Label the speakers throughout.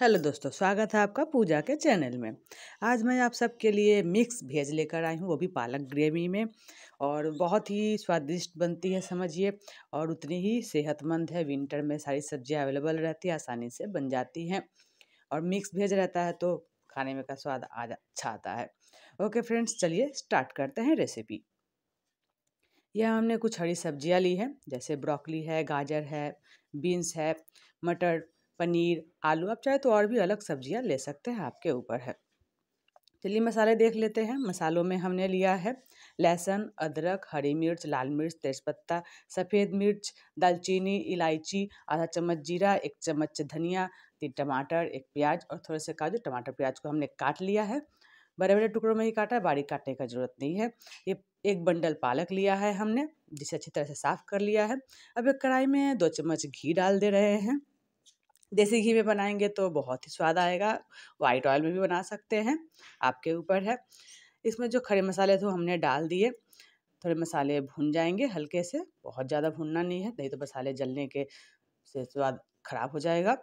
Speaker 1: Hello दोस्तों स्वागत है आपका पूजा के चैनल में आज मैं आप सबके लिए मिक्स भेज लेकर आई हूँ वो भी पालक ग्रेवी में और बहुत ही स्वादिष्ट बनती है समझिए और उतनी ही सेहतमंद है विंटर में सारी सब्जियाँ अवेलेबल रहती है आसानी से बन जाती हैं और मिक्स भेज रहता है तो खाने में का स्वाद आज अच्छा आता है ओके फ्रेंड्स चलिए स्टार्ट करते हैं रेसिपी यह हमने कुछ हरी सब्जियाँ ली हैं जैसे ब्रोकली है गाजर है बीन्स है मटर पनीर आलू आप चाहे तो और भी अलग सब्जियां ले सकते हैं आपके ऊपर है चलिए मसाले देख लेते हैं मसालों में हमने लिया है लहसुन अदरक हरी मिर्च लाल मिर्च तेज़पत्ता सफ़ेद मिर्च दालचीनी इलायची आधा चम्मच जीरा एक चम्मच धनिया तीन टमाटर एक प्याज और थोड़े से काजू टमाटर प्याज को हमने काट लिया है बड़े बड़े टुकड़ों में ही काटा है बारीक काटने का जरूरत नहीं है ये एक बंडल पालक लिया है हमने जिसे अच्छी तरह से साफ़ कर लिया है अब एक कढ़ाई में दो चम्मच घी डाल दे रहे हैं देसी घी में बनाएंगे तो बहुत ही स्वाद आएगा वाइट ऑयल में भी बना सकते हैं आपके ऊपर है इसमें जो खड़े मसाले थे हमने डाल दिए थोड़े मसाले भून जाएंगे हल्के से बहुत ज़्यादा भूनना नहीं है नहीं तो मसाले जलने के से स्वाद ख़राब हो जाएगा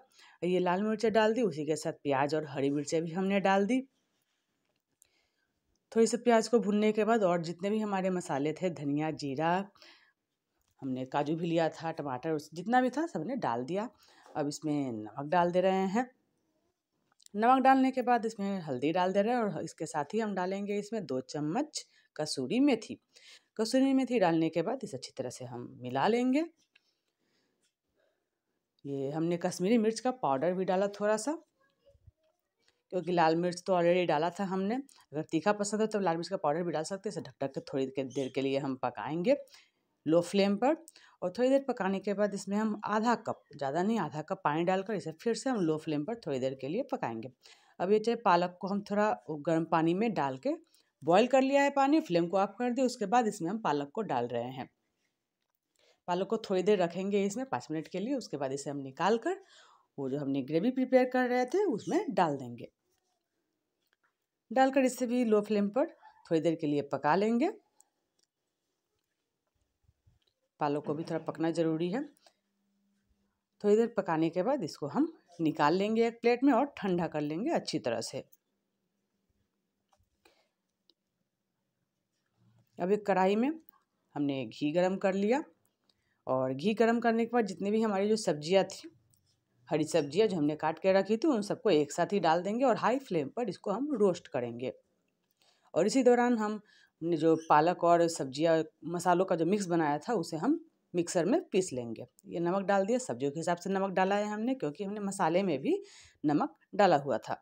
Speaker 1: ये लाल मिर्चें डाल दी उसी के साथ प्याज और हरी मिर्चें भी हमने डाल दी थोड़ी सी प्याज को भुनने के बाद और जितने भी हमारे मसाले थे धनिया जीरा हमने काजू भी लिया था टमाटर जितना भी था सबने डाल दिया अब इसमें नमक डाल दे रहे हैं नमक डालने के बाद इसमें हल्दी डाल दे रहे हैं और इसके साथ ही हम डालेंगे इसमें दो चम्मच कसूरी मेथी कसूरी मेथी डालने के बाद इसे अच्छी तरह से हम मिला लेंगे ये हमने कश्मीरी मिर्च का पाउडर भी डाला थोड़ा सा क्योंकि लाल मिर्च तो ऑलरेडी डाला था हमने अगर तीखा पसंद है तो लाल मिर्च का पाउडर भी डाल सकते हैं इसे ढक ढक के थोड़ी देर के लिए हम पकाएंगे लो फ्लेम पर और थोड़ी देर पकाने के बाद इसमें हम आधा कप ज़्यादा नहीं आधा कप पानी डालकर इसे फिर से हम लो फ्लेम पर थोड़ी देर के लिए पकाएंगे अब ये चाहे पालक को हम थोड़ा गर्म पानी में डाल के बॉयल कर लिया है पानी फ्लेम को ऑफ कर दिया उसके बाद इसमें हम पालक को डाल रहे हैं पालक को थोड़ी देर रखेंगे इसमें पाँच मिनट के लिए उसके बाद इसे हम निकाल कर वो जो हमने ग्रेवी प्रिपेयर कर रहे थे उसमें डाल देंगे डालकर इसे भी लो फ्लेम पर थोड़ी देर के लिए पका लेंगे पालक को भी थोड़ा पकना ज़रूरी है थोड़ी देर पकाने के बाद इसको हम निकाल लेंगे एक प्लेट में और ठंडा कर लेंगे अच्छी तरह से अब एक कढ़ाई में हमने घी गरम कर लिया और घी गरम करने के बाद जितने भी हमारी जो सब्जियां थी हरी सब्जियां जो हमने काट के रखी थी उन सबको एक साथ ही डाल देंगे और हाई फ्लेम पर इसको हम रोस्ट करेंगे और इसी दौरान हम जो पालक और सब्ज़ियाँ मसालों का जो मिक्स बनाया था उसे हम मिक्सर में पीस लेंगे ये नमक डाल दिया सब्जियों के हिसाब से नमक डाला है हमने क्योंकि हमने मसाले में भी नमक डाला हुआ था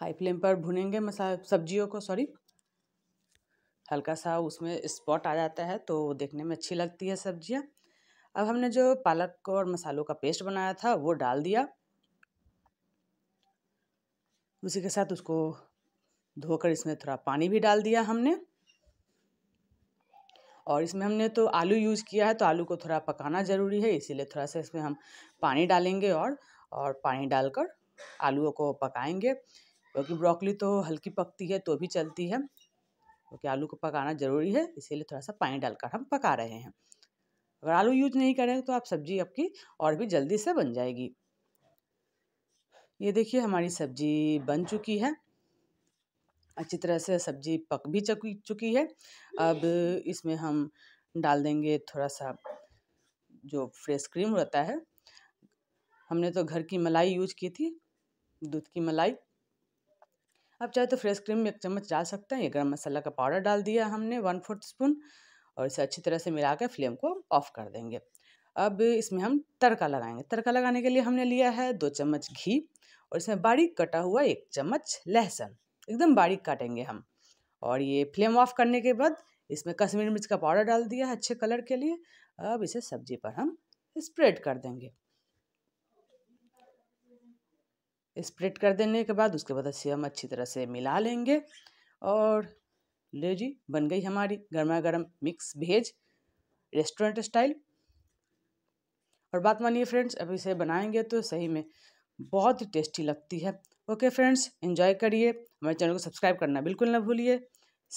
Speaker 1: हाई फ्लेम पर भुनेंगे मसा सब्जियों को सॉरी हल्का सा उसमें स्पॉट आ जाता है तो देखने में अच्छी लगती है सब्जियाँ अब हमने जो पालक और मसालों का पेस्ट बनाया था वो डाल दिया उसी के साथ उसको धोकर इसमें थोड़ा पानी भी डाल दिया हमने और इसमें हमने तो आलू यूज़ किया है तो आलू को थोड़ा पकाना ज़रूरी है इसीलिए थोड़ा सा इसमें हम पानी डालेंगे और और पानी डालकर आलू को पकाएंगे क्योंकि ब्रोकली तो हल्की पकती है तो भी चलती है क्योंकि आलू को पकाना ज़रूरी है इसीलिए थोड़ा सा पानी डालकर हम पका रहे हैं अगर आलू यूज नहीं करेंगे तो आप सब्ज़ी आपकी और भी जल्दी से बन जाएगी ये देखिए हमारी सब्ज़ी बन चुकी है अच्छी तरह से सब्जी पक भी चुकी चुकी है अब हम्म। इसमें हम डाल देंगे थोड़ा सा जो फ्रेश क्रीम रहता है हमने तो घर की मलाई यूज की थी दूध की मलाई आप चाहे तो फ्रेश क्रीम में एक चम्मच डाल सकते हैं ये गर्म मसाला का पाउडर डाल दिया हमने वन फोर्थ स्पून और इसे अच्छी तरह से मिला कर फ्लेम को ऑफ कर देंगे अब इसमें हम तड़का लगाएंगे तड़का लगाने के लिए हमने लिया है दो चम्मच घी और इसमें बारीक कटा हुआ एक चम्मच लहसुन एकदम बारीक काटेंगे हम और ये फ्लेम ऑफ करने के बाद इसमें कश्मीरी मिर्च का पाउडर डाल दिया है अच्छे कलर के लिए अब इसे सब्जी पर हम स्प्रेड कर देंगे स्प्रेड कर देने के बाद उसके बाद इसे हम अच्छी तरह से मिला लेंगे और ले जी बन गई हमारी गर्मा गर्म मिक्स भेज रेस्टोरेंट स्टाइल और बात मानिए फ्रेंड्स अब इसे बनाएंगे तो सही में बहुत ही टेस्टी लगती है ओके फ्रेंड्स एंजॉय करिए हमारे चैनल को सब्सक्राइब करना बिल्कुल ना भूलिए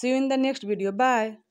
Speaker 1: see you in the next video bye